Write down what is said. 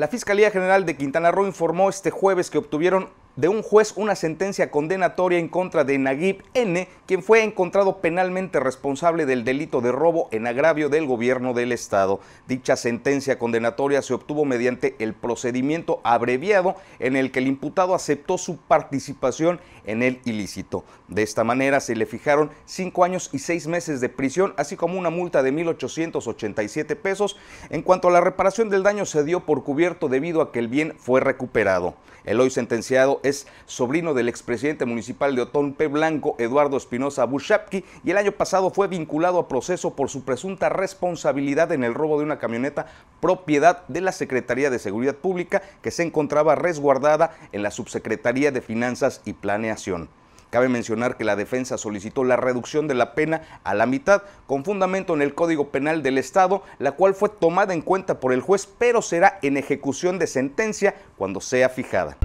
La Fiscalía General de Quintana Roo informó este jueves que obtuvieron de un juez una sentencia condenatoria en contra de Naguib N., quien fue encontrado penalmente responsable del delito de robo en agravio del gobierno del Estado. Dicha sentencia condenatoria se obtuvo mediante el procedimiento abreviado en el que el imputado aceptó su participación en el ilícito. De esta manera se le fijaron cinco años y seis meses de prisión, así como una multa de 1.887 pesos. En cuanto a la reparación del daño, se dio por cubierto debido a que el bien fue recuperado. El hoy sentenciado es es sobrino del expresidente municipal de Otón P. Blanco, Eduardo Espinosa Bushapki, y el año pasado fue vinculado a proceso por su presunta responsabilidad en el robo de una camioneta propiedad de la Secretaría de Seguridad Pública que se encontraba resguardada en la Subsecretaría de Finanzas y Planeación. Cabe mencionar que la defensa solicitó la reducción de la pena a la mitad con fundamento en el Código Penal del Estado, la cual fue tomada en cuenta por el juez, pero será en ejecución de sentencia cuando sea fijada.